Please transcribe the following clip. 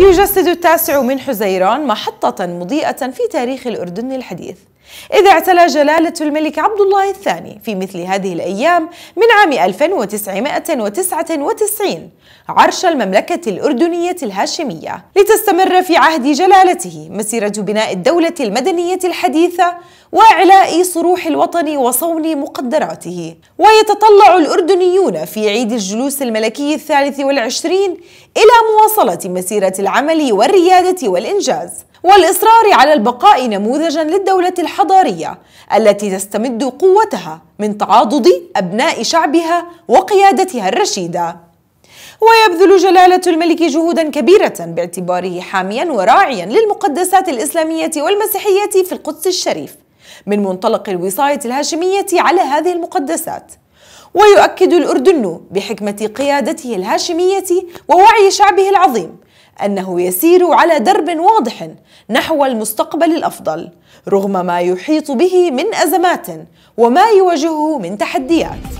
يجسد التاسع من حزيران محطة مضيئة في تاريخ الأردن الحديث إذ اعتلى جلالة الملك عبد الله الثاني في مثل هذه الأيام من عام 1999 عرش المملكة الأردنية الهاشمية لتستمر في عهد جلالته مسيرة بناء الدولة المدنية الحديثة وإعلاء صروح الوطن وصون مقدراته ويتطلع الأردنيون في عيد الجلوس الملكي الثالث والعشرين إلى مواصلة مسيرة العمل والريادة والإنجاز والإصرار على البقاء نموذجا للدولة الحديثة الحضاريه التي تستمد قوتها من تعاضد ابناء شعبها وقيادتها الرشيده ويبذل جلاله الملك جهودا كبيره باعتباره حاميا وراعيا للمقدسات الاسلاميه والمسيحيه في القدس الشريف من منطلق الوصايه الهاشميه على هذه المقدسات ويؤكد الأردن بحكمة قيادته الهاشمية ووعي شعبه العظيم أنه يسير على درب واضح نحو المستقبل الأفضل رغم ما يحيط به من أزمات وما يواجهه من تحديات